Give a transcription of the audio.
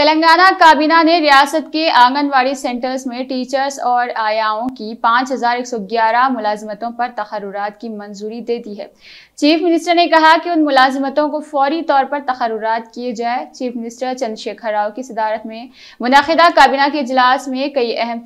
तेलंगाना काबीना ने रियासत के आंगनवाड़ी सेंटर्स में टीचर्स और आयाओं की 5,111 मुलाजमतों पर तखरुरात की मंजूरी दे दी है चीफ मिनिस्टर ने कहा कि उन मुलाजमतों को फौरी तौर पर तखरुरात किए जाए चीफ मिनिस्टर चंद्रशेखर राव की सदारत में मुनदा काबीना के इजलास में कई अहम